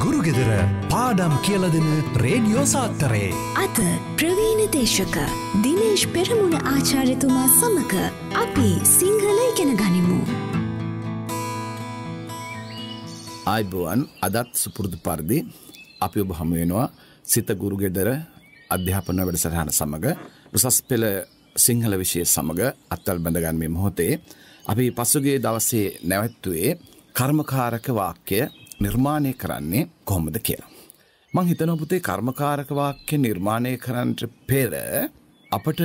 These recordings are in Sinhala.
ගුරුගෙදර පාඩම් කියලදෙන රේඩියෝ සාත්තරයේ. අත ප්‍රවීණ දේශක දිනේශ් පෙරමුණ ආචාර්යතුමා සමක අපි සිංහල ඉගෙන ගනිමු. අයිබුවන් අදත් සුපුරුදු පරිදි අපි ඔබ හමුවෙනවා සිත ගුරුගෙදර අධ්‍යාපන වැඩසටහන සමඟ උසස් පෙළ සිංහල විෂය සමඟ අත්තල් බඳගන්මේ මොහොතේ අපි පසුගේ දවසේ නැවැත්තුවේ කර්මකාරක වාක්‍ය නිර්මාණය කරන්නේ කොහොමද කියලා. මං හිතනොපුතේ කර්මකාරක වාක්‍ය නිර්මාණය කරන්නට පෙර අපට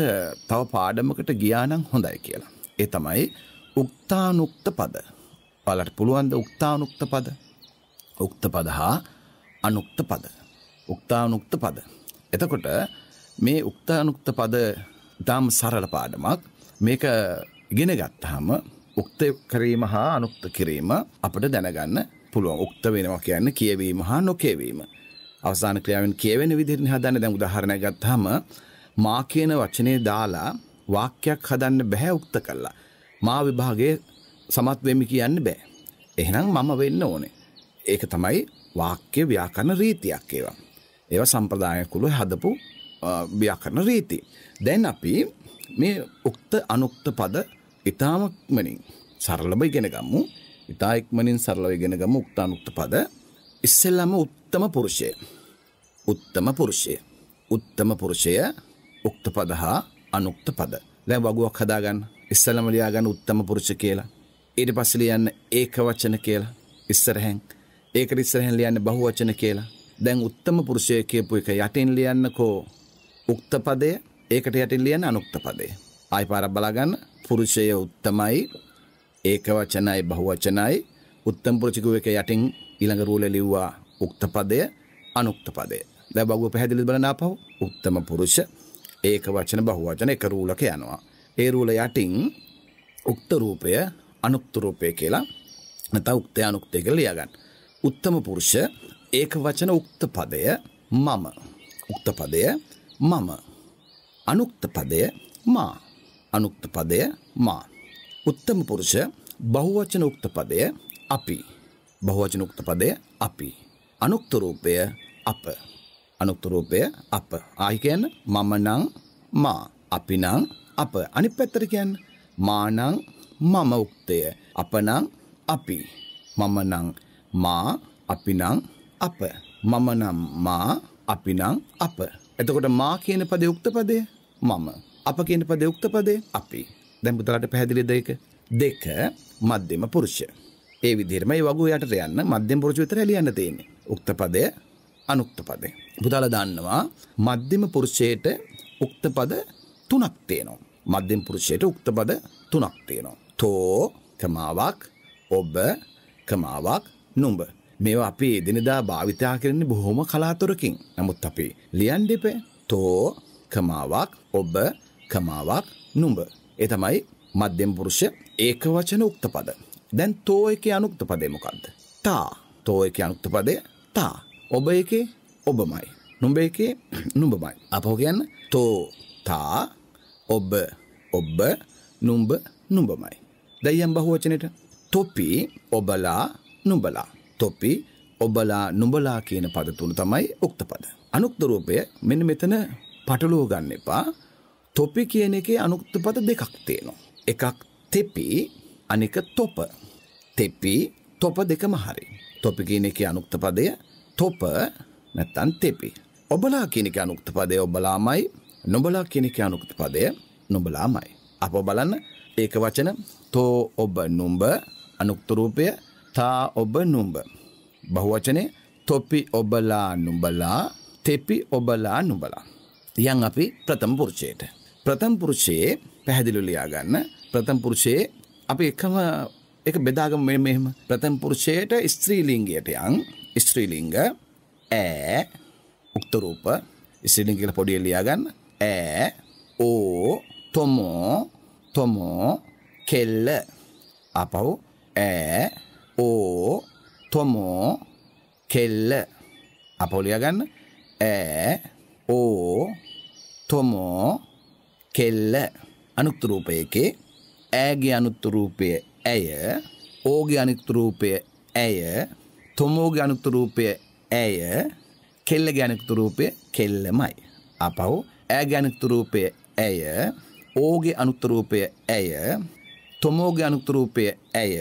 තව පාඩමකට ගියානම් හොඳයි කියලා. ඒ තමයි උක්තානුක්ත පද. බලට පුළුවන්ද උක්තානුක්ත පද? උක්ත පද හා අනුක්ත පද. උක්තානුක්ත පද. එතකොට මේ උක්තානුක්ත පද ඉතාම සරල පාඩමක්. මේක ඉගෙන ගත්තාම උක්ත කිරීම හා අනුක්ත කිරීම අපිට දැනගන්න පුළුවන් උක්ත වෙනවා කියන්න කියවීම හා නොකේවීම. අවසාන ක්‍රියාවෙන් කියවෙන විදිහට හදන්න දැන් උදාහරණයක් ගත්තාම මා කියන වචනේ දාලා වාක්‍යයක් හදන්න බෑ උක්ත කළා. මා විභාගයේ සමත් වෙමි කියන්න බෑ. එහෙනම් මම වෙන්න ඕනේ. ඒක තමයි වාක්‍ය ව්‍යාකරණ රීතියක් ඒවා. ඒවා සම්ප්‍රදාය කුල හදපු ව්‍යාකරණ රීති. දැන් අපි මේ උක්ත අනුක්ත පද ඊටාමක්මනින් සරලව ඉගෙන ගමු. ඉතා එක්මනින් සරලව ඉගෙන ගමු උක්තානුක්ත පද. ඉස්සෙල්ලාම උත්තම පුරුෂය. උත්තම පුරුෂය. උත්තම පුරුෂය උක්ත පද හා අනුක්ත පද. දැන් වගුවක් හදාගන්න. ඉස්සෙල්ලාම ලියා ගන්න උත්තම පුරුෂ කියලා. ඊට පස්සේ ලියන්න ඒක වචන කියලා. ඉස්සරහෙන්. ඒකට ඉස්සරහෙන් ලියන්න බහුවචන කියලා. දැන් උත්තම පුරුෂය කියපු එක යටින් ලියන්නකෝ උක්ත පදය ඒකට යටින් ලියන්න අනුක්ත පදය. ආයි පාරක් බලා ගන්න. පුරුෂය උත්තමයි ඒක වචනයි බහුවචනයි උත්තම් පුරචිකුව එක යටින් ඊළඟ රූලේ ලිව්වා උක්ත පදය අනුක්ත පදය. දැන් බගුව පැහැදිලිද බලන්න ආපහු උත්තම පුරුෂ ඒක වචන බහුවචන එක රූලක යනවා. ඒ රූල යටින් උක්ත රූපය අනුක්ත රූපය කියලා නැත්නම් උක්තය අනුක්තය කියලා ලියගන්න. උත්තම පුරුෂ ඒක වචන උක්ත පදය මම. උක්ත පදය මම. අනුක්ත පදය මා. අනුක්ත පදය මා. උත්තම පුරුෂ බහුවචන උක්තපදය අපි බහුවචන උක්තපදය අපි අනුක්තරූපය අප අනුක්තරූපය අප ආයිකයන් මමනං මා අපිනං අප අනි පැත්තරකයන් මානං මම උක්තය අපනං අපි මමනං මා අපිනං අප මමනම් මා අපිනං අප එතකොට මා කියන පද යුක්ත පදය මම අප කියන පද යුක්ත පදේ අපි දැන් පුතාලට පැහැදිලිද ඒක? දෙක මධ්‍යම පුරුෂය. ඒ විදිහටම මේ වගු යටට යන්න මධ්‍යම පුරුෂය විතරයි ලියන්න තියෙන්නේ. උක්ත පදය, අනුක්ත පදය. පුතාලා දන්නවා මධ්‍යම පුරුෂයට උක්ත පද තුනක් තියෙනවා. මධ්‍යම පුරුෂයට උක්ත පද තුනක් තියෙනවා. තෝ කමාවක්, ඔබ කමාවක්, නුඹ. මේවා අපි එදිනදා භාවිතා කරන්නේ බොහොම කලාතුරකින්. නමුත් අපි ලියන්න දෙපේ තෝ කමාවක්, ඔබ කමාවක්, නුඹ. ඒ තමයි මධ්‍යම පුරුෂ ඒක වචන උක්තපද. දැන් තෝ එකේ අනුක්ත පදේ මොකක්ද? තා. තෝ එකේ අනුක්ත පදේ තා. ඔබ එකේ ඔබමයි. නුඹ එකේ නුඹමයි. අපෝ කියන්න තෝ තා ඔබ ඔබ නුඹ නුඹමයි. දැන් බහු වචනෙට තොපි ඔබලා නුඹලා. තොපි ඔබලා නුඹලා කියන පද තුන තමයි උක්ත පද. අනුක්ත රූපය මෙන්න මෙතන පටලවා ගන්න එපා. තොපි කියන එකේ අනුක්තපද දෙකක් තියෙනවා. එකක් තෙපි අනික තොප. තෙපි තොප දෙකම හරි. තොපි කියන එකේ අනුක්තපදය තොප නැත්තම් තෙපි. ඔබලා කියන එකේ අනුක්තපදය ඔබලාමයි නොබලා කියන එකේ අනුක්තපදය නොබලාමයි. අප බලන්න ඒක වචන තෝ ඔබ නුඹ අනුක්ත රූපය තා ඔබ නුඹ. බහුවචනේ තොපි ඔබලා නුඹලා තෙපි ඔබලා නුඹලා. යන් අපි ප්‍රථම පුරුෂයට ප්‍රථම පුරුෂයේ පැහැදිලිව ලියා ගන්න. ප්‍රථම පුරුෂයේ අපි එකම එක බෙදාගමු මෙන්න මෙහෙම. ප්‍රථම පුරුෂයට ස්ත්‍රී ලිංගයට යන් ස්ත්‍රී ලිංග ඈ උක්ත රූප ස්ත්‍රී ලිංග කියලා පොඩි ලියා ගන්න. ඈ ඕ තොමෝ තොමෝ කෙල්ල අපව ඈ ඕ තොමෝ කෙල්ල අපව ලියා ගන්න. ඈ ඕ තොමෝ කෙල්ල අනුත්තරූපයකේ ඇගේ අනුත්තරූපය ඇය ඕගේ අනිත්තරූපය ඇය තොමෝගේ අනුත්තරූපය ඇය කෙල්ල ගැනක්තරූපය කෙල්ලමයි. අපව් ඇ ගැනක්තරූපය ඇය ඕගේ අනුත්තරූපය ඇය තොමෝගේ අනුත්තරූපය ඇය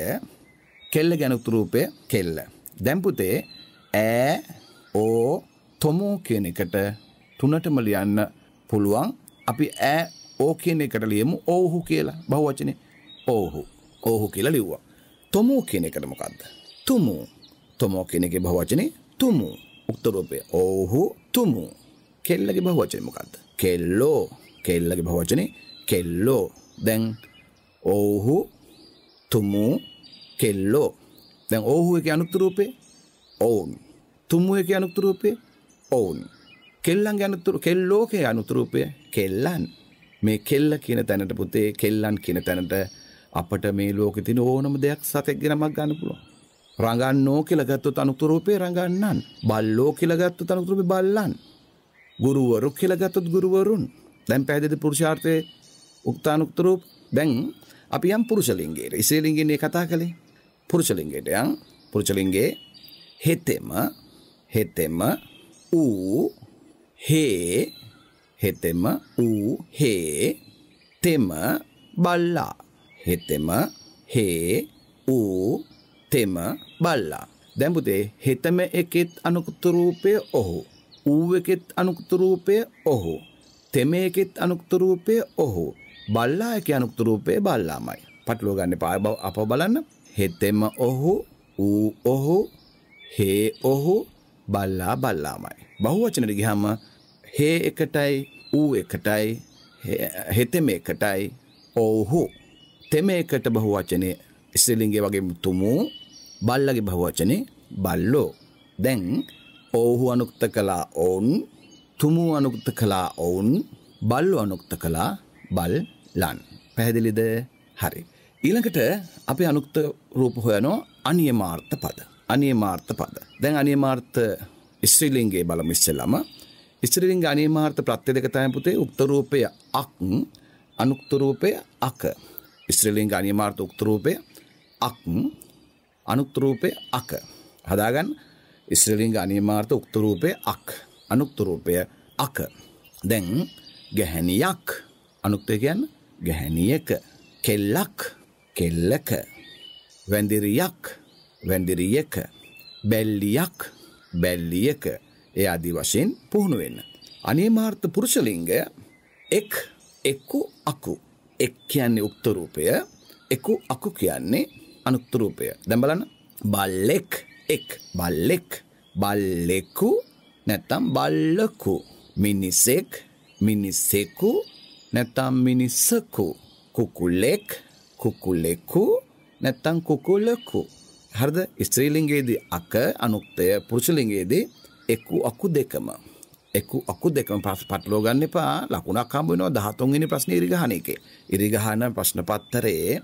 කෙල්ල ගැනුත්තරූපය කෙල්ල. දැම්පුතේ ඇ ඕ තොමෝ කියන එකට තුනටම ලියන්න පුළුවන් අපි ඇ ඕ කියන එකට ලියමු ඕහු කියලා බහුවචනේ ඕහු ඕහු කියලා ලිව්වා. තොමෝ කියන එකට මොකද්ද? තුමු. තොමෝ කියන එකේ බහුවචනේ තුමු. උත්තර රූපේ ඕහු තුමු. කෙල්ලගේ බහුවචනේ මොකද්ද? කෙල්ලෝ. කෙල්ලගේ බහුවචනේ කෙල්ලෝ. දැන් ඕහු තුමු කෙල්ලෝ. දැන් ඕහු එකේ අනුත්තර රූපේ ඔවුන්. තුමු එකේ අනුත්තර රූපේ ඔවුන්. කෙල්ලන්ගේ අනුත්තර කෙල්ලෝකේ අනුත්තර රූපය කෙල්ලන්. මේ කෙල්ල කියන තැනට පුතේ කෙල්ලන් කියන තැනට අපට මේ ලෝකෙ තියෙන ඕනම දෙයක් සතෙක් ගෙනමක් ගන්න පුළුවන්. රඟන්නෝ කියලා ගත්තොත් අනුතරූපේ රඟන්නන්. බල්ලෝ කියලා ගත්තොත් අනුතරූපේ බල්ලන්. ගුරුවරු කියලා ගත්තොත් ගුරුවරුන්. දැන් පැහැදිලි පුරුෂාර්ථයේ උක්තානුක්තරූප දැන් අපි යම් පුරුෂලින්ගේට. ඉසේ ලිංගින්නේ කතා කළේ. පුරුෂලින්ගේට යම් පුරුෂලින්ගේ හෙතෙම හෙතෙම ඌ හේ හෙතෙම ඌ හේ තෙම බල්ලා හෙතෙම හේ ඌ තෙම බල්ලා දැන් පුතේ හෙතෙම එකෙත් අනුකුත් රූපය ඔහු ඌ එකෙත් අනුකුත් රූපය ඔහු තෙම එකෙත් අනුකුත් රූපය ඔහු බල්ලා එකේ අනුකුත් රූපය බල්ලාමයි පටලවා ගන්න එපා බව අප බලන්න හෙතෙම ඔහු ඌ ඔහු හේ ඔහු බල්ලා බල්ලාමයි බහුවචනෙට ගියාම හේ එකටයි ඌ එකටයි හෙතෙම එකටයි ඔවුහු තෙම එකට බහු වචනය ස්ත්‍රීලිංගේ වගේ තුමූ බල්ලගේ බහු වචනේ බල්ලෝ දැන් ඔවුහු අනුක්ත කළා ඔවුන් තුමූ අනුක්ත කළා ඔවුන් බල්ලෝ අනුක්ත කළා බල්ලන් පැහැදිලිද හරි ඊළඟට අපි අනුක්ත රූප හොයනෝ අනියමාර්ථ පද අනියමාර්ථ පද දැන් අනියමාර්ථ ස්ත්‍රීලිංගේ බලමු ඉස්සෙල්ලාම ඉස්සරලින් ගනීමාර්ථ ප්‍රත්්‍ය දෙක තයි පුතේ උක්තරූපය අක් අනුක්තරූපය අක ඉස්ත්‍රලින් ගනීමාර්ථ උක්තරූපය අක් අනුක්තරූපය අක හදාගන්න ඉස්ත්‍රලින් ගනීමාර්ථ උක්තරූපය අක් අනුක්තරූපය අක දැන් ගැහැනියක් අනුක්තයකයන් ගැහැනියක කෙල්ලක් කෙල්ලක වැඳිරියක් වැඳිරියක බැල්ලියක් බැල්ලියක ඒ ආදී වශයෙන් පුහුණු වෙන්න. අනේමාර්ථ පුරුෂලිංගය එක් එක්කු අකු එක් කියන්නේ උක්ත රූපය එකු අකු කියන්නේ අනුක්ත රූපය. දැන් බලන්න බල්ලෙක් එක් බල්ලෙක් බල්ලෙකු නැත්තම් බල්ලකු මිනිසෙක් මිනිසෙකු නැත්තම් මිනිසකු කුකුලෙක් කුකුලෙකු නැත්තම් කුකුලකු හරිද ස්ත්‍රීලිංගයේදී අක අනුක්තය පුරුෂලිංගයේදී එකු අකු දෙකම එකු අකු දෙකම පටලෝ ගන්න එපා ලකුණක් හම්බ වෙනවා 13 වෙනි ප්‍රශ්නේ ඉරිගහන එකේ. ඉරිගහන ප්‍රශ්න පත්තරයේ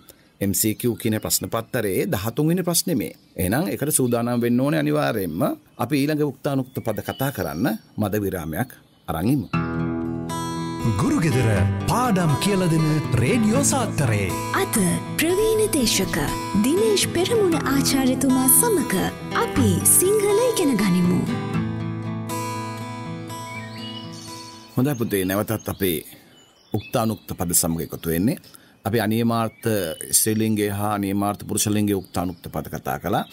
MCQ කියන ප්‍රශ්න පත්තරයේ 13 වෙනි ප්‍රශ්නේ මේ. එහෙනම් ඒකට සූදානම් වෙන්න ඕනේ අනිවාර්යයෙන්ම. අපි ඊළඟ උක්තානුක්ත පද කතා කරන්න මද විරාමයක් අරන් ඉමු. ගුරුගෙදර පාඩම් කියලා දෙන රේඩියෝ සාත්තරේ අද ප්‍රවීණ දේශක දිනේෂ් පෙරමුණ ආචාර්යතුමා සමග අපි සිංහල ඉගෙන ගනිමු. හොඳ පුතේ නැවතත් අපේ උක්තානුක්ත පද සමග එකතු වෙන්නේ අපි අනියමාර්ථ ස්ත්‍රීලිංගේ හා අනියමාර්ථ පුරුෂලිංගේ උක්තානුක්ත පද කතා කළා.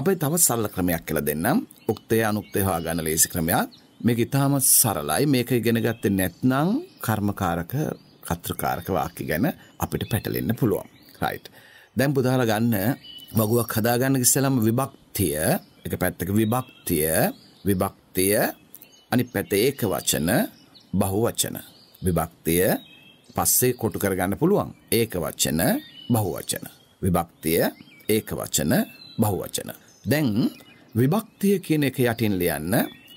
අපේ තවත් සරල ක්‍රමයක් කියලා දෙන්නම්. උක්තය අනුක්තය හොයාගන්න ලේසි ක්‍රමයක්. මේක ඉතාම සරලයි. මේක ඉගෙන ගත්තේ නැත්නම් කර්මකාරක කත්‍රකාරක වාක්‍ය ගැන අපිට පැටලෙන්න පුළුවන්. රයිට්. දැන් පුදාලා ගන්න වගුවක් හදාගන්න ඉස්සෙල්ලාම විභක්තිය, එක පැත්තක විභක්තිය, විභක්තිය අනිත් පැත්තේ ඒක වචන බහුවචන. විභක්තිය පස්සේ කොටු කරගන්න පුළුවන්. ඒක වචන බහුවචන. විභක්තිය ඒක වචන බහුවචන. දැන් විභක්තිය කියන එක යටින් ලියන්න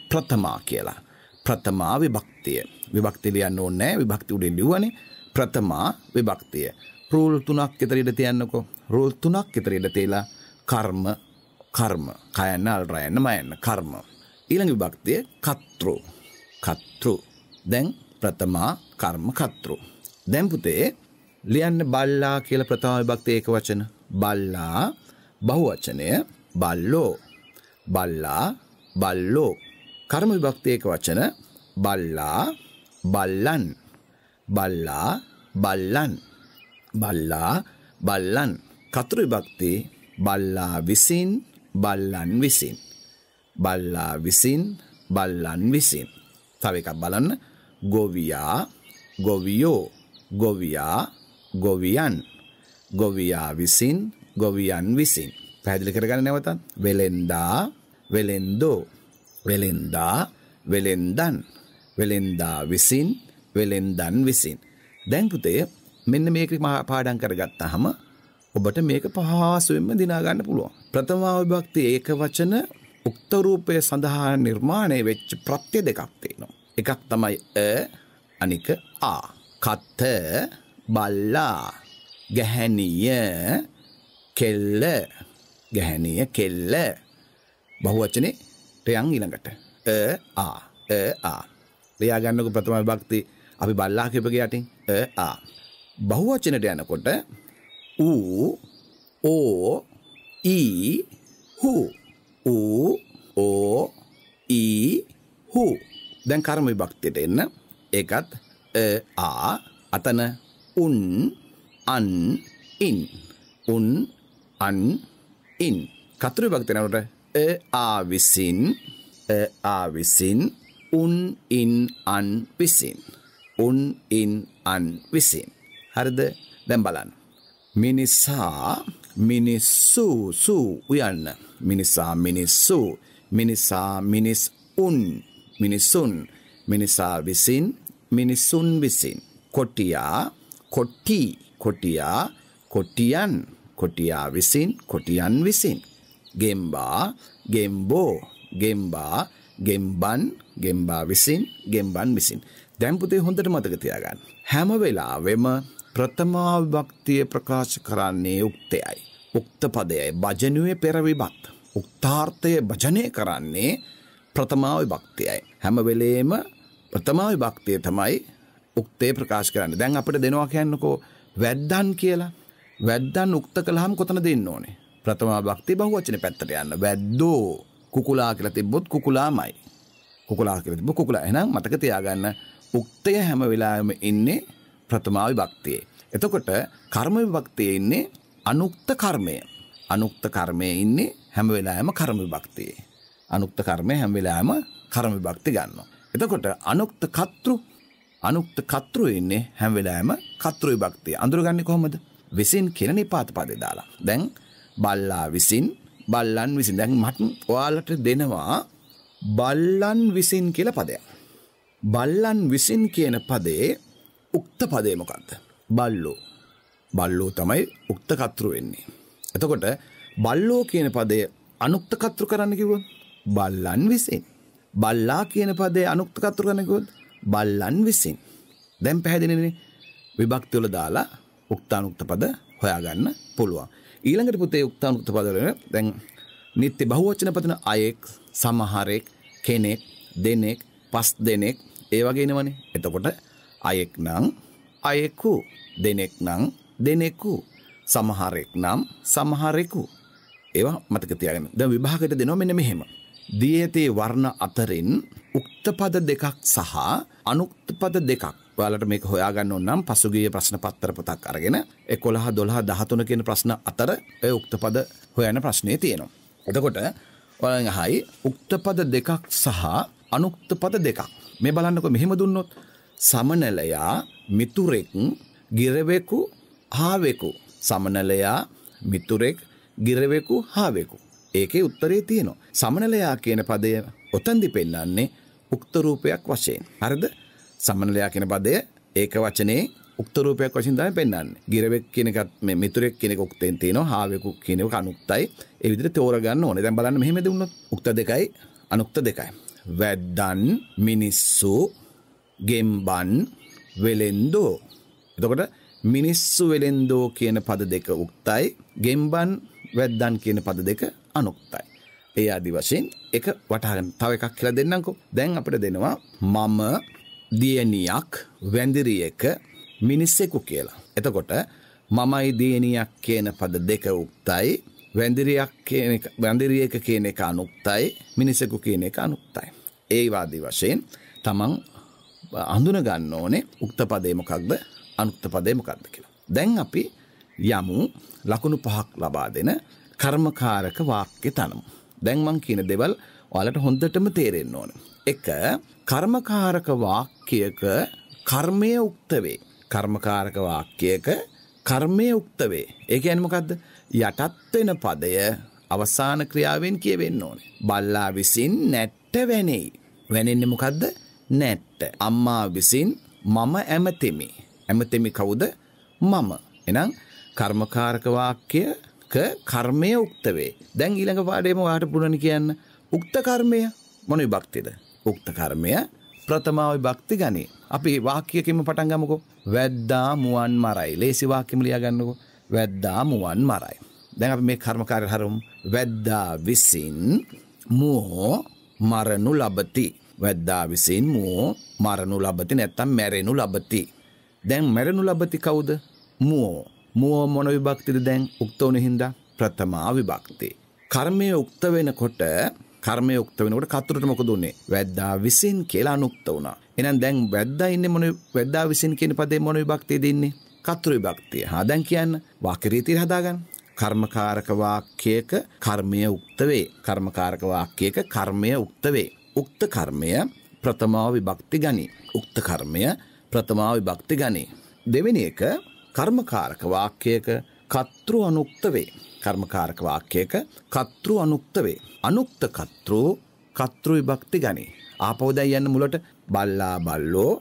ප්‍රථමා කියලා. ප්‍රථමා විභක්තිය. විභක්ති ලියන්න ඕනේ විභක්ති උඩින් ලිව්වනේ. ප්‍රථමා විභක්තිය. රූල් තුනක් විතර ඉඳ තියන්නකෝ. රූල් තුනක් විතර ඉඳ තියලා කර්ම කර්ම කයන්න අල්රයන්න මයන්න කර්ම. ඊළඟ විභක්තිය කත්රු. කත්රු දැන් ප්‍රථමා කර්මකත්රු. දැන් පුතේ ලියන්න බල්ලා කියලා ප්‍රථම විභක්ති ඒක වචන. බල්ලා බහුවචනය බල්ලෝ. බල්ලා බල්ලෝ. කර්ම විභක්ති ඒක වචන බල්ලා බල්ලන්. බල්ලා බල්ලන්. බල්ලා බල්ලන්. කතරු විභක්ති බල්ලා විසින් බල්ලන් විසින්. බල්ලා විසින් බල්ලන් විසින්. තව එකක් බලන්න ගොවියා ගොවියෝ ගොවියා ගොවියන් ගොවියා විසින් ගොවියන් විසින් පැහැදිලි කරගන්න නැවතත් වෙලෙන්දා වෙලෙන්දෝ වෙලෙන්දා වෙලෙන්දන් වෙලෙන්දා විසින් වෙලෙන්දන් විසින් දැන් පුතේ මෙන්න මේක පාඩම් කරගත්තාම ඔබට මේක පහසුවෙන්ම දිනා ගන්න පුළුවන් ප්‍රථම විභක්ති ඒක වචන උක්ත රූපය සඳහා නිර්මාණය වෙච්ච ප්‍රත්‍ය දෙකක් තියෙනවා එකක් තමයි අ අනික ආ. කත බල්ලා ගැහැණිය කෙල්ල ගැහැණිය කෙල්ල බහුවචනේ ටයන් ඊළඟට අ ආ අ ආ ලියා ගන්නකො ප්‍රථම විභක්ති අපි බල්ලා කියපගේ යටින් අ ආ බහුවචනට යනකොට ඌ ඕ ඊ හු ඌ ඕ ඊ හු දැන් කර්ම විභක්තියට එන්න. ඒකත් ආ අතන උන් අන් ඉන් උන් අන් ඉන් කතර විභක්තිය යනකොට ආ විසින් ආ විසින් උන් ඉන් අන් විසින් උන් ඉන් අන් විසින් හරිද දැන් බලන්න මිනිසා මිනිස්සු සු උයන්න මිනිසා මිනිස්සු මිනිසා මිනිස් උන් මිනිසුන් මිනිසා විසින් මිනිසුන් විසින් කොටියා කොට්ටි කොටියා කොටියන් කොටියා විසින් කොටියන් විසින් ගෙම්බා ගෙම්බෝ ගෙම්බා ගෙම්බන් ගෙම්බා විසින් ගෙම්බන් විසින් දැන් පුතේ හොඳට මතක තියාගන්න හැම වෙලාවෙම ප්‍රථමා විභක්තිය ප්‍රකාශ කරන්නේ උක්තයයි උක්ත පදයයි භජනුවේ පෙර විභක්ත උක්තාර්ථය භජනය කරන්නේ ප්‍රථමාව භක්තියයි. හැම වෙලේම ප්‍රථමාව භක්තිය තමයි උක්තේ ප්‍රකාශ කරන්න දැන් අපට දෙනවා කියන්නකෝ වැද්දන් කියලා වැද්දන් උක්ත කළහම් කොතන දෙන්න ඕනේ. ප්‍රථමා භක්තිය බහුවචන පැත්තට යන්න. වැද්දෝ කුකුලා කියලා තිබ්බොත් කුකුලාමයි. කුකුලා කියලා තිබ්බොත් කුකුලා. එහෙනම් මතක තියාගන්න උක්තය හැම වෙලාවෙම ඉන්නේ ප්‍රථමා විභක්තියේ. එතකොට කර්ම විභක්තියේ ඉන්නේ අනුක්ත කර්මය. අනුක්ත කර්මයේ ඉන්නේ හැම වෙලාවෙම කර්ම විභක්තියේ. අනුක්ත කර්මය හැම වෙලාවෙම කර්ම විභක්ති ගන්නවා. එතකොට අනුක්ත කතෘ අනුක්ත කතෘ ඉන්නේ හැම වෙලාවෙම කතෘ විභක්තිය. අඳුරගන්නේ කොහොමද? විසින් කියන නිපාත පදේ දාලා. දැන් බල්ලා විසින් බල්ලන් විසින් දැන් මට ඔයාලට දෙනවා බල්ලන් විසින් කියලා පදයක්. බල්ලන් විසින් කියන පදේ උක්ත පදේ මොකක්ද? බල්ලෝ. බල්ලෝ තමයි උක්ත කතෘ වෙන්නේ. එතකොට බල්ලෝ කියන පදය අනුක්ත කතෘ කරන්න කිව්වොත් බල්ලන් විසින්. බල්ලා කියන පදේ අනුක්ත කතුරු කරනකොත් බල්ලන් විසින්. දැන් පැහැදිලිනේ විභක්ති වල දාලා උක්තානුක්ත පද හොයාගන්න පුළුවන්. ඊළඟට පුතේ උක්තානුක්ත පද වල දැන් නිත්‍ය බහුවචන පදන අයෙක් සමහරෙක් කෙනෙක් දෙනෙක් පස් දෙනෙක් ඒ වගේ එනවනේ. එතකොට අයෙක් නම් අයෙකු දෙනෙක් නම් දෙනෙකු සමහරෙක් නම් සමහරෙකු ඒවා මතක තියාගන්න. දැන් විභාගයට දෙනවා මෙන්න මෙහෙම. දී ඇතේ වර්ණ අතරින් උක්ත පද දෙකක් සහ අනුක්ත පද දෙකක් ඔයාලට මේක හොයාගන්න ඕන නම් පසුගිය ප්‍රශ්න පත්‍ර පොතක් අරගෙන 11 12 13 කියන ප්‍රශ්න අතර ඔය උක්ත පද හොයන ප්‍රශ්නේ තියෙනවා. එතකොට ඔයාලන් අහයි උක්ත පද දෙකක් සහ අනුක්ත පද දෙකක්. මේ බලන්නකො මෙහෙම දුන්නොත් සමනලයා මිතුරෙක් ගිරවෙකු හාවෙකු සමනලයා මිතුරෙක් ගිරවෙකු හාවෙකු ඒකේ උත්තරේ තියෙනවා. සමනලයා කියන පදය ඔතන්දි පෙන්නන්නේ උක්ත රූපයක් වශයෙන්. හරිද? සමනලයා කියන පදය ඒක වචනේ උක්ත රූපයක් වශයෙන් තමයි පෙන්වන්නේ. ගිරවෙක් කියන එකත් මේ මිතුරෙක් කියන එක උක්තෙන් තියෙනවා. හාවෙකු කියන එක අනුක්තයි. ඒ විදිහට තෝරගන්න ඕනේ. දැන් බලන්න මෙහෙම දුන්නොත් උක්ත දෙකයි අනුක්ත දෙකයි. වැද්දන් මිනිස්සු ගෙම්බන් වෙලෙන්දෝ. එතකොට මිනිස්සු වෙලෙන්දෝ කියන පද දෙක උක්තයි. ගෙම්බන් වැද්දන් කියන පද දෙක අනුක්තයි. ඒ අදි වශයෙන් එක වටහගෙන තව එකක් කියලා දෙන්නම්කෝ. දැන් අපිට දෙනවා මම දියණියක් වැඳිරියක මිනිස්සෙකු කියලා. එතකොට මමයි දියණියක් කියන පද දෙක උක්තයි වැඳිරියක් කියන එක වැඳිරියක කියන එක අනුක්තයි මිනිසෙකු කියන එක අනුක්තයි. ඒ වාදී වශයෙන් තමන් අඳුන ගන්න ඕනේ උක්ත පදේ මොකක්ද අනුක්ත පදේ මොකක්ද කියලා. දැන් අපි යමු ලකුණු පහක් ලබා දෙන කර්මකාරක වාක්‍ය තනමු. දැන් මං කියන දේවල් ඔයාලට හොඳටම තේරෙන්න ඕන. එක කර්මකාරක වාක්‍යයක කර්මය උක්ත වේ. කර්මකාරක වාක්‍යයක කර්මය උක්ත වේ. ඒ කියන්නේ මොකද්ද? යටත් වෙන පදය අවසාන ක්‍රියාවෙන් කියවෙන්න ඕනේ. බල්ලා විසින් නැට්ට වැනෙයි. වැනෙන්නේ මොකද්ද? නැට්ට. අම්මා විසින් මම ඇමතෙමි. ඇමතෙමි කවුද? මම. එහෙනම් කර්මකාරක වාක්‍ය කර්මය උක්ත වේ. දැන් ඊළඟ පාඩේම ඔයාලට පුළුවන් කියන්න උක්ත කර්මය මොන විභක්තියද? උක්ත කර්මය ප්‍රථම විභක්ති ගණේ. අපි වාක්‍යයකින්ම පටන් ගමුකෝ. වැද්දා මුවන් මරයි. ලේසි වාක්‍යෙම ලියා ගන්නකෝ. වැද්දා මුවන් මරයි. දැන් අපි මේ කර්මකාරය හරමු. වැද්දා විසින් මුව මරනු ලබති. වැද්දා විසින් මුව මරනු ලබති නැත්තම් මැරෙනු ලබති. දැන් මැරෙනු ලබති කවුද? මුව. මුව මොන විභක්තිද දැන් උක්ත වුණු හින්දා ප්‍රථමා විභක්ති. කර්මය උක්ත වෙනකොට කර්මය උක්ත වෙනකොට කතරට මොකද උනේ? වැද්දා විසින් කියලා අනුක්ත වුණා. එහෙනම් දැන් වැද්දා ඉන්නේ මොන වැද්දා විසින් කියන පදේ මොන විභක්තියද ඉන්නේ? කතෘ විභක්තිය. හා දැන් කියන්න වාක්‍ය රීතිය හදාගන්න. කර්මකාරක වාක්‍යයක කර්මය උක්ත වේ. කර්මකාරක වාක්‍යයක කර්මය උක්ත වේ. උක්ත කර්මය ප්‍රථමාව විභක්ති ගනී. උක්ත කර්මය ප්‍රථමාව විභක්ති ගනී. දෙවෙනි එක කර්මකාරක වාක්‍යයක කතෘ අනුක්ත වේ. කර්මකාරක වාක්‍යයක කතෘ අනුක්ත වේ. අනුක්ත කතෘ කතෘ විභක්ති ගනී. ආපහු දැන් යන්න මුලට බල්ලා බල්ලෝ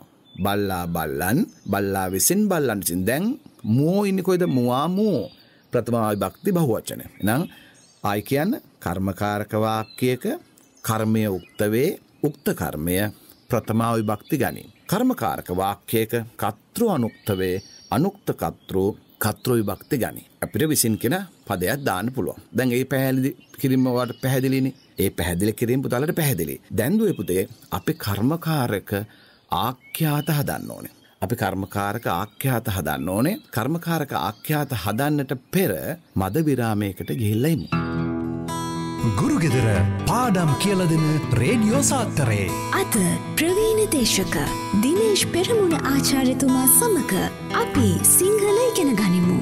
බල්ලා බල්ලන් බල්ලා විසින් බල්ලන් විසින් දැන් මෝ ඉන්නේ කොයිද මුවා මෝ ප්‍රථම විභක්ති බහුවචන. එහෙනම් ආයි කියන්න කර්මකාරක වාක්‍යයක කර්මය උක්ත වේ. උක්ත කර්මය ප්‍රථම විභක්ති ගනී. කර්මකාරක වාක්‍යයක කතෘ අනුක්ත වේ අනුක්ත කත්‍රෝ කත්‍ර විභක්ත ගනි. අපිට විසින් කෙන පදයක් දාන්න පුළුවන්. දැන් ඒ පැහැදිලි කිරීම වට පැහැදිලිනේ. ඒ පැහැදිලි කිරීම පුතාලට පැහැදිලි. දැන් දුවේ පුතේ අපි කර්මකාරක ආඛ්‍යාත හදන්න ඕනේ. අපි කර්මකාරක ආඛ්‍යාත හදන්න ඕනේ. කර්මකාරක ආඛ්‍යාත හදන්නට පෙර මද විරාමයකට ගිහිල්ලා ඉමු. ගුරුගෙදර පාඩම් කියලා දෙන රේඩියෝ සාත්තරේ අද ප්‍රවීණ නිර්දේශක දිනේශ් පෙරමුණ ආචාර්යතුමා සමක අපි සිංහල ඉගෙන ගනිමු.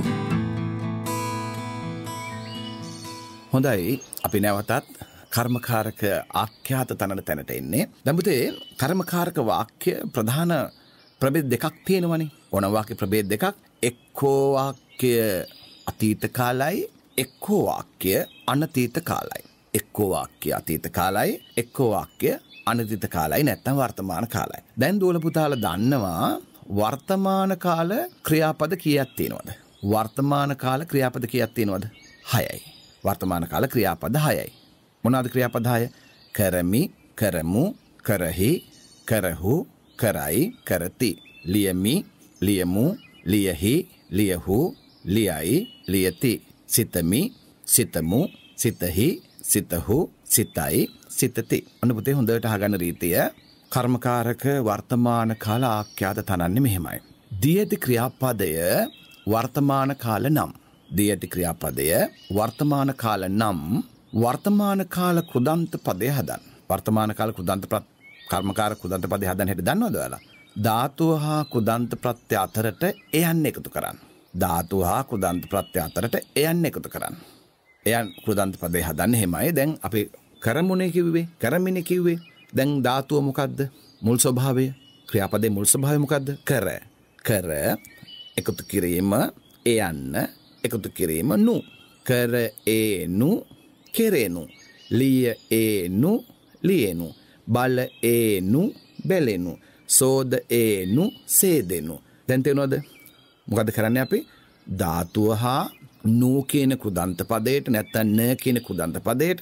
හොඳයි අපි නැවතත් කර්මකාරක ආඛ්‍යාත තනට තැනට එන්නේ. දැඹුතේ කර්මකාරක වාක්‍ය ප්‍රධාන ප්‍රභේද දෙකක් තියෙනවනේ. ඕන වාක්‍ය ප්‍රභේද දෙකක් එක්කෝ වාක්‍ය අතීත කාලයි එක්කෝ වාක්‍ය අනතීත කාලයි. එක්කෝ වාක්‍ය අතීත කාලයි එක්කෝ වාක්‍ය අනතිත කාලයි නැත්නම් වර්තමාන කාලයි. දැන් දුවල පුතාලා දන්නවා වර්තමාන කාල ක්‍රියාපද කීයක් තියෙනවද? වර්තමාන කාල ක්‍රියාපද කීයක් තියෙනවද? 6යි. වර්තමාන කාල ක්‍රියාපද 6යි. මොනවාද ක්‍රියාපද 6? කරමි, කරමු, කරහි, කරහු, කරයි, කරති. ලියමි, ලියමු, ලියහි, ලියහු, ලියයි, ලියති. සිතමි, සිතමු, සිතහි, සිතහු සිතයි සිතති අනුපුතේ හොඳට අහගන්න රීතිය කර්මකාරක වර්තමාන කාල ආඛ්‍යාත තනන්නේ මෙහෙමයි. දී ඇති ක්‍රියාපදය වර්තමාන කාල නම් දී ඇති ක්‍රියාපදය වර්තමාන කාල නම් වර්තමාන කාල කෘදන්ත පදය හදන්න. වර්තමාන කාල කෘදන්ත කර්මකාර කෘදන්ත පදය හදන්න හෙට දන්නවද ඔයාලා? ධාතුව හා කුදන්ත ප්‍රත්‍ය අතරට එයන්න එකතු කරන්න. ධාතුව හා කුදන්ත ප්‍රත්‍ය අතරට එයන්න එකතු කරන්න. එයන් කෘදන්ත පදේ හදන්න හෙමයි දැන් අපි කරමුණේ කිව්වේ කරමින කිව්වේ දැන් ධාතුව මොකක්ද මුල් ස්වභාවය ක්‍රියාපදේ මුල් ස්වභාවය මොකක්ද කර කර එකතු කිරීම ඒ යන්න එකතු කිරීම නු කර ඒ නු කෙරේනු ලිය ඒ නු ලියනු බල ඒ නු බැලෙනු සෝද ඒ නු සේදෙනු දැන් තේනවද මොකද කරන්නේ අපි ධාතුව හා නෝ කියන කෘදන්ත පදයට නැත්තම් න කියන කෘදන්ත පදයට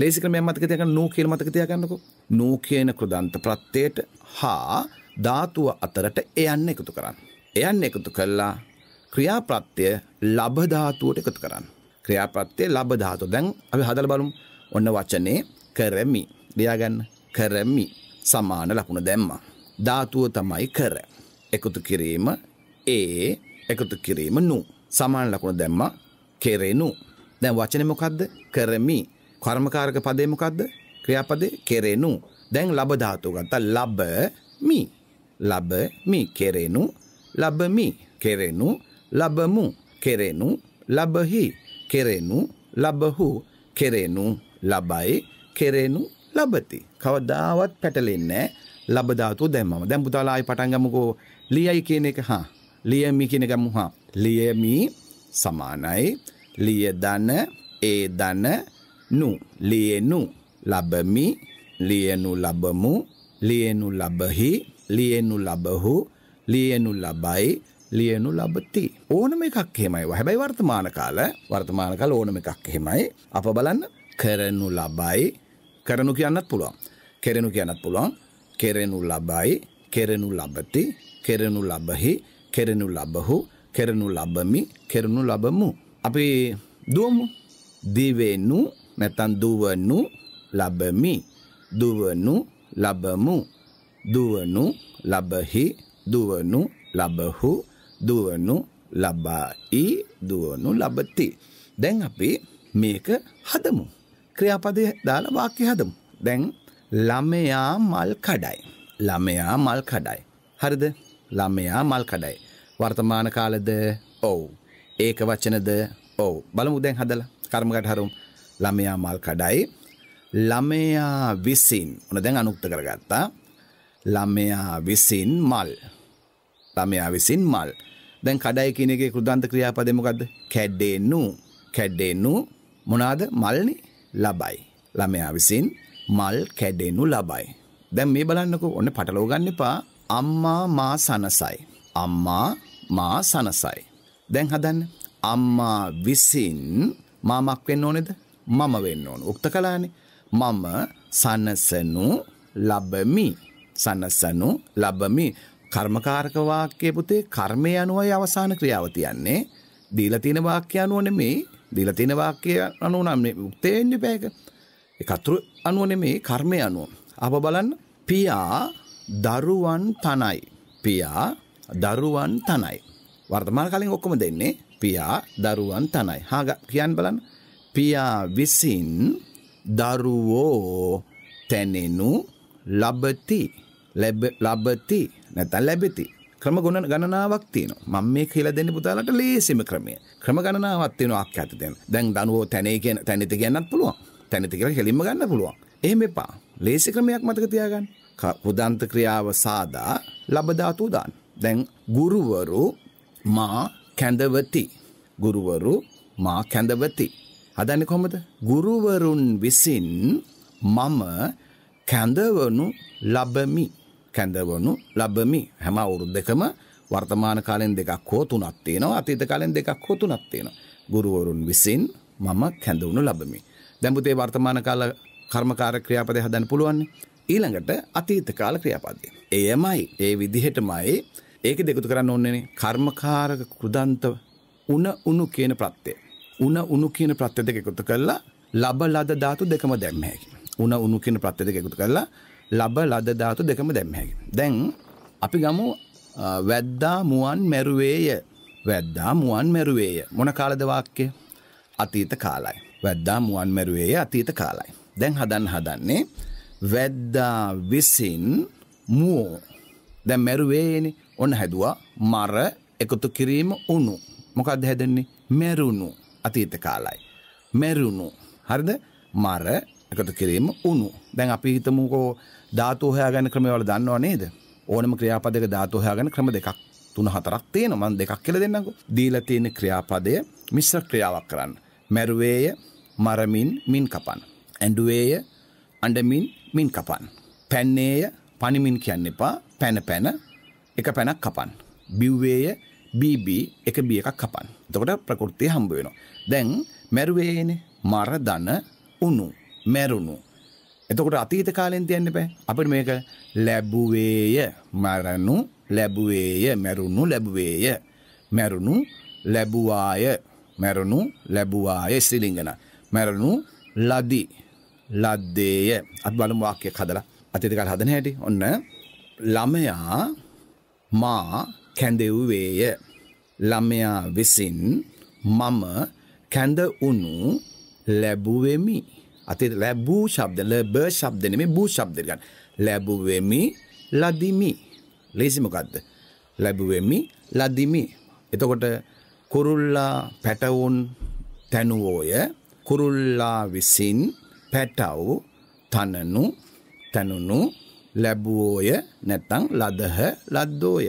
ලේසි ක්‍රමයක් මතක තියාගන්න නෝ කියලා මතක තියාගන්නකෝ නෝ කියන කෘදන්ත ප්‍රත්‍යයට හා ධාතුව අතරට එයන්න එකතු කරන්න. එයන්න එකතු කළා ක්‍රියාප්‍රත්‍ය ලබ ධාතුවට එකතු කරන්න. ක්‍රියාප්‍රත්‍ය ලබ ධාතුව. දැන් අපි හදලා බලමු. ඔන්න වචනේ කරමි. ලියා ගන්න. කරමි සමාන ලකුණ දැම්මා. ධාතුව තමයි කර. එකතු කිරීම ඒ එකතු කිරීම නු. සමාන ලකුණ දැම්මා කෙරෙනු. දැන් වචනේ මොකද්ද? කරමි. කර්මකාරක පදේ මොකද්ද? ක්‍රියාපදේ කෙරෙනු. දැන් ලබ ධාතුව ගත්තා ලබ මි. ලබ මි කෙරෙනු. ලබ මි කෙරෙනු. ලබමු කෙරෙනු. ලබහි කෙරෙනු. ලබහු කෙරෙනු. ලබයි කෙරෙනු. ලබති. කවදාවත් පැටලෙන්නේ නැහැ. ලබ ධාතුව දැන් මම. දැන් පුතාලා ආයි පටන් ගමුකෝ. ලියයි කියන එක හා. ලියමි කියන ගමු හා. ලියමි සමානයි ලියදන ඒදන නු ලියනු ලබමි ලියනු ලබමු ලියනු ලබහි ලියනු ලබහු ලියනු ලබයි ලියනු ලබති ඕනම එකක් එහෙමයි හැබැයි වර්තමාන කාල වර්තමාන කාල ඕනම එකක් එහෙමයි අප බලන්න කරනු ලබයි කරනු කියන්නත් පුළුවන් කෙරෙනු කියන්නත් පුළුවන් කෙරෙනු ලබයි කෙරෙනු ලබති කෙරෙනු ලබහි කෙරෙනු ලබහු කෙරනු ලබමි කෙරනු ලබමු. අපි දුවමු දිවෙනු නැතන් දුවනු ලබමි දුවනු ලබමු දුවනු ලබහි දුවනු ලබහු දුවනු ලබයි දුවනු ලබති. දැන් අපි මේක හදමු. ක්‍රියාපදය දාලා වාක්‍ය හදමු. දැන් ළමයා මල් කඩයි. ළමයා මල් කඩයි. හරිද? ළමයා මල් කඩයි. වර්තමාන කාලෙද ඔව්. ඒක වචනද ඔව්. බලමු දැන් හදලා කර්මකට හරුම්. ළමයා මල් කඩයි. ළමයා විසින් ඔන්න දැන් අනුක්ත කරගත්තා. ළමයා විසින් මල්. ළමයා විසින් මල්. දැන් කඩයි කියන එකේ කෘදාන්ත ක්‍රියාපදේ මොකද්ද? කැඩෙනු. කැඩෙනු මොනවාද? මල්නේ ලබයි. ළමයා විසින් මල් කැඩෙනු ලබයි. දැන් මේ බලන්නකෝ. ඔන්න පටලව ගන්න එපා. අම්මා මා සනසයි. අම්මා මා සනසයි. දැන් හදන්න අම්මා විසින් මාමක් වෙන්න ඕනෙද මම වෙන්න ඕන උක්ත කලානේ මම සනසනු ලබමි සනසනු ලබමි කර්මකාරක වාක්‍ය පුතේ කර්මය අනුවයි අවසාන ක්‍රියාව තියන්නේ දීලා තියෙන වාක්‍ය අනුව නෙමෙයි දීලා තියෙන වාක්‍ය අනුව නම් උක්තේ වෙන්න බෑක ඒකතුරු අනුව නෙමෙයි කර්මය අනුව අප බලන්න පියා දරුවන් තනයි පියා දරුවන් තනයි. වර්තමාන කලින් ඔක්කොම දෙන්නේ පියා දරුවන් තනයි. හාග කියන් බලන්න. පියා විසින් දරුවෝ තැනෙනු ලබති ලබති නැත ලැබෙති ක්‍රම ගුණ ගණනාවක් තියෙනවා මම මේ කියලා දෙන්න පුතාලට ලේසිම ක්‍රමය ක්‍රම ගණනාවක් තියෙනවා අක්කයට දෙන්න දැන් දනුවෝ තැනේ කියන තැනිත කියන්නත් පුළුවන් තැනිත කියලා කෙලින්ම ගන්න පුළුවන් එහෙම එපා ලේසි ක්‍රමයක් මතක තියාගන්න පුදන්ත ක්‍රියාව සාදා ලබ ධාතු දාන්න දැන් ගුරුවරු මා කැඳවති. ගුරුවරු මා කැඳවති. හදන්නේ කොහොමද? ගුරුවරුන් විසින් මම කැඳවනු ලබමි. කැඳවනු ලබමි. හැම අවුරුද්දකම වර්තමාන කාලෙන් දෙකක් හෝ තුනක් තියෙනවා. අතීත කාලෙන් දෙකක් හෝ තුනක් තියෙනවා. ගුරුවරුන් විසින් මම කැඳවනු ලබමි. දැන් පුතේ වර්තමාන කාල කර්මකාර ක්‍රියාපදේ හදන්න පුළුවන්. ඊළඟට අතීත කාල ක්‍රියාපදේ. එයමයි. ඒ විදිහටමයි ඒක දෙකතු කරන්න ඕන්නේනේ කර්මකාරක කෘදන්ත උන උණු කියන ප්‍රත්‍යය. උන උණු කියන ප්‍රත්‍ය දෙක එකතු කරලා ලබ ලද ධාතු දෙකම දැම්ම හැකි. උන උණු කියන ප්‍රත්‍ය දෙක එකතු කරලා ලබ ලද ධාතු දෙකම දැම්ම හැකි. දැන් අපි ගමු වැද්දා මුවන් මැරුවේය. වැද්දා මුවන් මැරුවේය. මොන කාලද වාක්‍යය? අතීත කාලයි. වැද්දා මුවන් මැරුවේය අතීත කාලයි. දැන් හදන්න හදන්නේ වැද්දා විසින් මුවෝ දැන් මැරුවේනේ ඔන්න හැදවා මර එකතු කිරීම උුණු. මොකක්ද හැදන්නේ මැරුණු අතීත කාලයි. මැරුණු හරිද මර එකතු කිරීම උුණු දැන් අපි හිතමුකෝ ධාතුහයා ගැන ක්‍රමවල දන්නවා නේද ඕනම ක්‍රියාපදක ධාතුහයා ගැන ක්‍රම දෙකක් තුන හතරක් තියෙන මන් දෙකක් කියල දෙන්නකු දීල තියෙන ක්‍රියාපදය මිශ්‍ර ක්‍රියාවක් කරන්න. මැරුවේය මරමින් මින් කපන්. ඇඩුවේය අඩමින් මින් කපන්. පැන්නේය පනිමින් කියන්න එපා පැන පැන එක පැනක් කපන්. බිව්වේය BB එක B එකක් කපන්. එතකොට ප්‍රകൃතිය හම්බ වෙනවා. දැන් මැරුවේනේ මර දන උණු මැරුණු. එතකොට අතීත කාලෙන් තියන්න බෑ. අපිට මේක ලැබුවේය මරණු ලැබුවේය මැරුණු ලැබුවේය මැරුණු ලැබුවාය මැරුණු ලැබුවාය ශ්‍රීලිංගන මැරුණු ලදි ලද්දේය අපි බලමු වාක්‍යයක් හදලා අතීත කාලේ හදන හැටි ඔන්න ළමයා මා කැඳෙව්වේය. ළමයා විසින් මම කැඳ වුණු ලැබුවෙමි. අති ලැබූ ශබ්ද ලැබ ශබ්දනෙමේ බූ ශබ්ද ගන්න. ලැබුවෙමි ලදිමි. ලේසි මොකද්ද? ලැබුවෙමි ලදිමි. එතකොට කුරුල්ලා පැටවුන් තනුවෝය කුරුල්ලා විසින් පැටව් තනනු තනුනු ලැබුවෝය නැත්තම් ලදහ ලද්දෝය.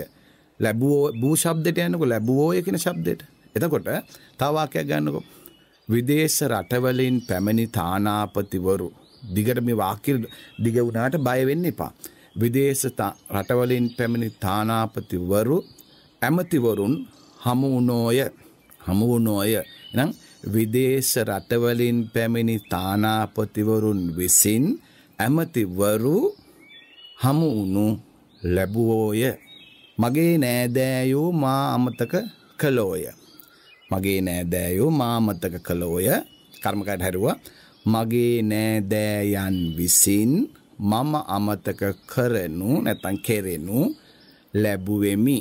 ලැබුවෝ බූ શબ્දයට යනකොට ලැබුවෝය කියන શબ્දයට. එතකොට තව වාක්‍යයක් ගන්නකො. විදේශ රටවලින් පැමිණි තානාපතිවරු දිගට මේ වාක්‍ය දිග වුණාට බය වෙන්න එපා. විදේශ රටවලින් පැමිණි තානාපතිවරු ඇමතිවරුන් හමු වුණෝය. හමු වුණෝය. එහෙනම් විදේශ රටවලින් පැමිණි තානාපතිවරුන් විසින් ඇමතිවරු හමු වුණු ලැබුවෝය මගේ නෑදෑයෝ මා අමතක කළෝය මගේ නෑදෑයෝ මා අමතක කළෝය කර්මකයට හැරුවා මගේ නෑදෑයන් විසින් මම අමතක කරනු නැතන් කෙරෙනු ලැබුවෙමි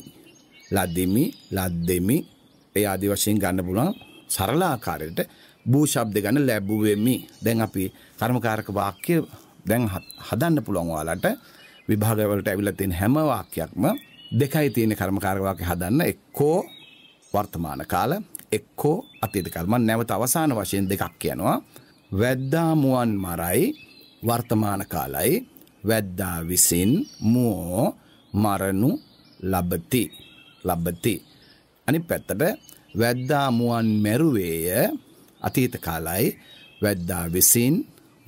ලදෙමි ලද්දෙමි ඒ ආදි වශයෙන් ගන්න පුළුවන් සරල ආකාරයට භූ ශබ්ද ගන්න ලැබුවෙමි. දැන් අපි කර්මකාරක වාක්‍ය දැන් හදන්න පුළුවන් ඔයාලට. විභාගවලට ඇවිල්ලා තියෙන හැම වාක්‍යයක්ම දෙකයි තියෙන කර්මකාරක වාක්‍ය හදන්න එක්කෝ වර්තමාන කාල එක්කෝ අතීත කාල මම නැවත අවසාන වශයෙන් දෙකක් කියනවා වැද්දා මුවන් මරයි වර්තමාන කාලයි වැද්දා විසින් මුවෝ මරණු ලබති ලබති අනිත් පැත්තට වැද්දා මුවන් මැරුවේය අතීත කාලයි වැද්දා විසින්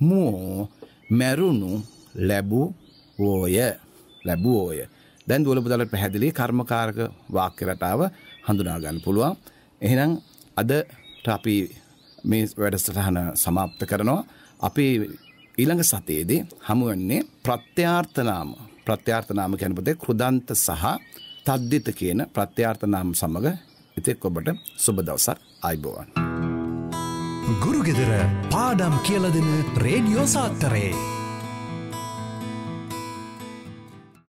මුවෝ මැරුණු ලැබූ වූෝය ලැබුවෝය. දැන් දුවල පුදලට පැහැදිලි කර්මකාරක වාක්‍ය රටාව හඳුනා ගන්න පුළුවන්. එහෙනම් අදට අපි මේ වැඩසටහන සමාප්ත කරනවා. අපි ඊළඟ සතියේදී හමු වෙන්නේ ප්‍රත්‍යාර්ථනාම. ප්‍රත්‍යාර්ථනාම කියන පොතේ කෘදන්ත සහ තද්දිත කියන ප්‍රත්‍යාර්ථනාම සමග ඉතින් ඔබට සුබ දවසක් ආයිබෝවන්. ගුරුගෙදර පාඩම් කියලා දෙන රේඩියෝ සාත්තරේ